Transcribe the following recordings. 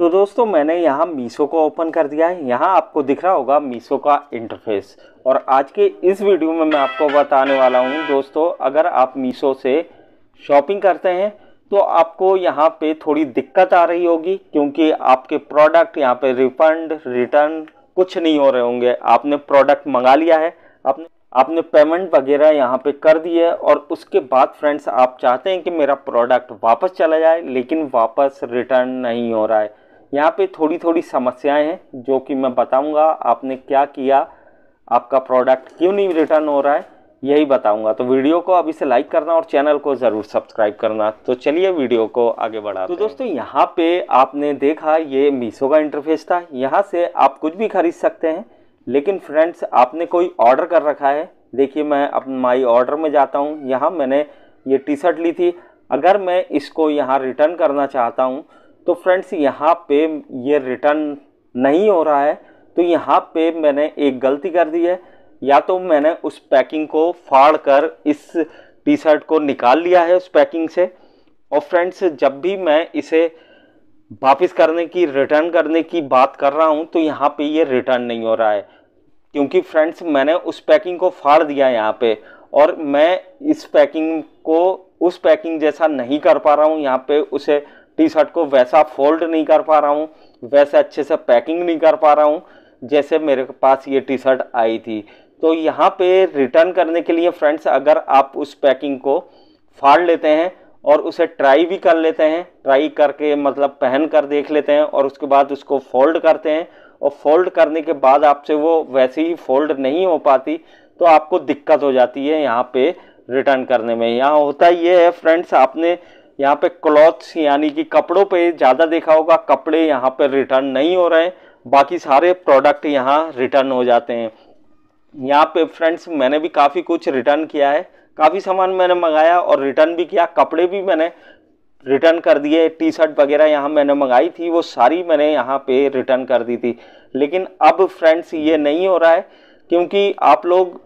तो दोस्तों मैंने यहाँ मीशो को ओपन कर दिया है यहाँ आपको दिख रहा होगा मीशो का इंटरफेस और आज के इस वीडियो में मैं आपको बताने वाला हूँ दोस्तों अगर आप मीशो से शॉपिंग करते हैं तो आपको यहाँ पे थोड़ी दिक्कत आ रही होगी क्योंकि आपके प्रोडक्ट यहाँ पे रिफंड रिटर्न कुछ नहीं हो रहे होंगे आपने प्रोडक्ट मंगा लिया है आपने आपने पेमेंट वगैरह यहाँ पे कर दिया है और उसके बाद फ्रेंड्स आप चाहते हैं कि मेरा प्रोडक्ट वापस चला जाए लेकिन वापस रिटर्न नहीं हो रहा है यहाँ पे थोड़ी थोड़ी समस्याएं हैं जो कि मैं बताऊंगा आपने क्या किया आपका प्रोडक्ट क्यों नहीं रिटर्न हो रहा है यही बताऊंगा तो वीडियो को अभी से लाइक करना और चैनल को ज़रूर सब्सक्राइब करना तो चलिए वीडियो को आगे बढ़ा तो दोस्तों यहाँ पे आपने देखा ये मीशो का इंटरफेस था यहाँ से आप कुछ भी खरीद सकते हैं लेकिन फ्रेंड्स आपने कोई ऑर्डर कर रखा है देखिए मैं अपने माई ऑर्डर में जाता हूँ यहाँ मैंने ये टी शर्ट ली थी अगर मैं इसको यहाँ रिटर्न करना चाहता हूँ तो फ्रेंड्स यहाँ पे ये रिटर्न नहीं हो रहा है तो यहाँ पे मैंने एक गलती कर दी है या तो मैंने उस पैकिंग को फाड़ कर इस टी शर्ट को निकाल लिया है उस पैकिंग से और फ्रेंड्स जब भी मैं इसे वापस करने की रिटर्न करने की बात कर रहा हूँ तो यहाँ पे ये रिटर्न नहीं हो रहा है क्योंकि फ्रेंड्स मैंने उस पैकिंग को फाड़ दिया यहाँ पे और मैं इस पैकिंग को उस पैकिंग जैसा नहीं कर पा रहा हूँ यहाँ पे उसे टी शर्ट को वैसा फोल्ड नहीं कर पा रहा हूँ वैसे अच्छे से पैकिंग नहीं कर पा रहा हूँ जैसे मेरे पास ये टी शर्ट आई थी तो यहाँ पे रिटर्न करने के लिए फ्रेंड्स अगर आप उस पैकिंग को फाड़ लेते हैं और उसे ट्राई भी कर लेते हैं ट्राई करके मतलब पहन कर देख लेते हैं और उसके बाद उसको फोल्ड करते हैं और फोल्ड करने के बाद आपसे वो वैसे ही फोल्ड नहीं हो पाती तो आपको दिक्कत हो जाती है यहाँ पे रिटर्न करने में यहाँ होता ये है फ्रेंड्स आपने यहाँ पे क्लॉथ्स यानी कि कपड़ों पे ज़्यादा देखा होगा कपड़े यहाँ पे रिटर्न नहीं हो रहे बाकी सारे प्रोडक्ट यहाँ रिटर्न हो जाते हैं यहाँ पे फ्रेंड्स मैंने भी काफ़ी कुछ रिटर्न किया है काफ़ी सामान मैंने मंगाया और रिटर्न भी किया कपड़े भी मैंने रिटर्न कर दिए टी शर्ट वगैरह यहाँ मैंने मंगाई थी वो सारी मैंने यहाँ पर रिटर्न कर दी थी लेकिन अब फ्रेंड्स ये नहीं हो रहा है क्योंकि आप लोग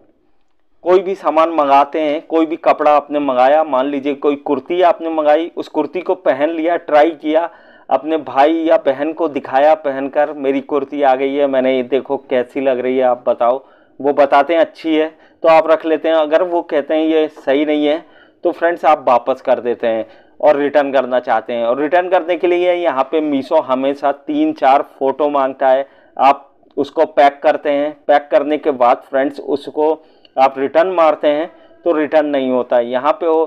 कोई भी सामान मंगाते हैं कोई भी कपड़ा आपने मंगाया मान लीजिए कोई कुर्ती आपने मंगाई उस कुर्ती को पहन लिया ट्राई किया अपने भाई या बहन को दिखाया पहनकर मेरी कुर्ती आ गई है मैंने ये देखो कैसी लग रही है आप बताओ वो बताते हैं अच्छी है तो आप रख लेते हैं अगर वो कहते हैं ये सही नहीं है तो फ्रेंड्स आप वापस कर देते हैं और रिटर्न करना चाहते हैं और रिटर्न करने के लिए यहाँ पे मीशो हमेशा तीन चार फ़ोटो मांगता है आप उसको पैक करते हैं पैक करने के बाद फ्रेंड्स उसको आप रिटर्न मारते हैं तो रिटर्न नहीं होता है यहाँ पे वो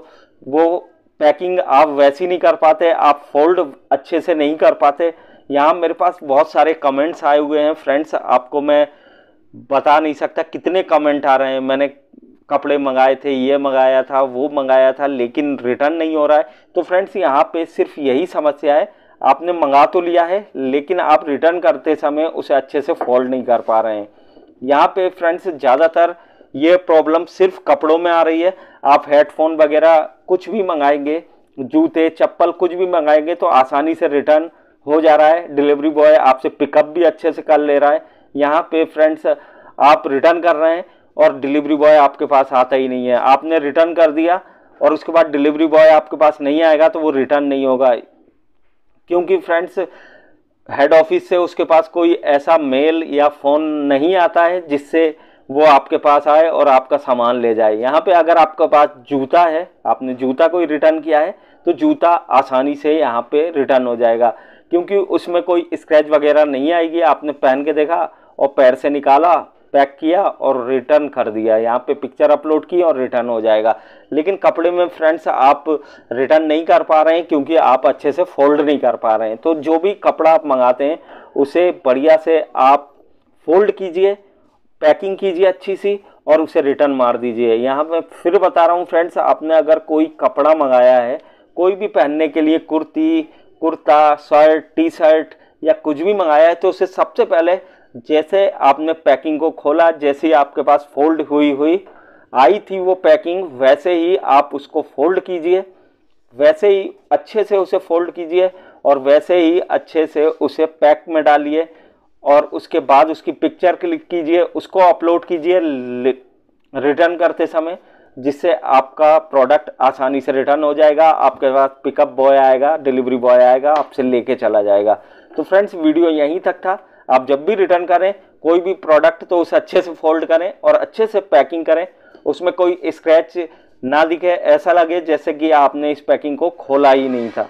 वो पैकिंग आप वैसी नहीं कर पाते आप फोल्ड अच्छे से नहीं कर पाते यहाँ मेरे पास बहुत सारे कमेंट्स आए हुए हैं फ्रेंड्स आपको मैं बता नहीं सकता कितने कमेंट आ रहे हैं मैंने कपड़े मंगाए थे ये मंगाया था वो मंगाया था लेकिन रिटर्न नहीं हो रहा है तो फ्रेंड्स यहाँ पे सिर्फ यही समस्या है आपने मंगा तो लिया है लेकिन आप रिटर्न करते समय उसे अच्छे से फोल्ड नहीं कर पा रहे हैं यहाँ पे फ्रेंड्स ज़्यादातर ये प्रॉब्लम सिर्फ कपड़ों में आ रही है आप हेडफोन वगैरह कुछ भी मंगाएंगे जूते चप्पल कुछ भी मंगाएंगे तो आसानी से रिटर्न हो जा रहा है डिलीवरी बॉय आपसे पिकअप भी अच्छे से कर ले रहा है यहाँ पे फ्रेंड्स आप रिटर्न कर रहे हैं और डिलीवरी बॉय आपके पास आता ही नहीं है आपने रिटर्न कर दिया और उसके बाद डिलीवरी बॉय आपके पास नहीं आएगा तो वो रिटर्न नहीं होगा क्योंकि फ्रेंड्स हेड ऑफिस से उसके पास कोई ऐसा मेल या फ़ोन नहीं आता है जिससे वो आपके पास आए और आपका सामान ले जाए यहाँ पे अगर आपके पास जूता है आपने जूता कोई रिटर्न किया है तो जूता आसानी से यहाँ पे रिटर्न हो जाएगा क्योंकि उसमें कोई स्क्रैच वगैरह नहीं आएगी आपने पहन के देखा और पैर से निकाला पैक किया और रिटर्न कर दिया यहाँ पे पिक्चर अपलोड की और रिटर्न हो जाएगा लेकिन कपड़े में फ्रेंड्स आप रिटर्न नहीं कर पा रहे हैं क्योंकि आप अच्छे से फोल्ड नहीं कर पा रहे हैं तो जो भी कपड़ा आप मंगाते हैं उसे बढ़िया से आप फोल्ड कीजिए पैकिंग कीजिए अच्छी सी और उसे रिटर्न मार दीजिए यहाँ मैं फिर बता रहा हूँ फ्रेंड्स आपने अगर कोई कपड़ा मंगाया है कोई भी पहनने के लिए कुर्ती कुर्ता शर्ट टी शर्ट या कुछ भी मंगाया है तो उसे सबसे पहले जैसे आपने पैकिंग को खोला जैसे ही आपके पास फोल्ड हुई हुई आई थी वो पैकिंग वैसे ही आप उसको फोल्ड कीजिए वैसे ही अच्छे से उसे फोल्ड कीजिए और वैसे ही अच्छे से उसे पैक में डालिए और उसके बाद उसकी पिक्चर क्लिक कीजिए उसको अपलोड कीजिए रिटर्न करते समय जिससे आपका प्रोडक्ट आसानी से रिटर्न हो जाएगा आपके पास पिकअप बॉय आएगा डिलीवरी बॉय आएगा आपसे लेके चला जाएगा तो फ्रेंड्स वीडियो यहीं तक था आप जब भी रिटर्न करें कोई भी प्रोडक्ट तो उसे अच्छे से फोल्ड करें और अच्छे से पैकिंग करें उसमें कोई स्क्रैच ना दिखे ऐसा लगे जैसे कि आपने इस पैकिंग को खोला ही नहीं था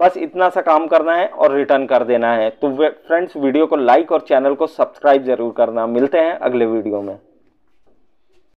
बस इतना सा काम करना है और रिटर्न कर देना है तो फ्रेंड्स वीडियो को लाइक और चैनल को सब्सक्राइब ज़रूर करना मिलते हैं अगले वीडियो में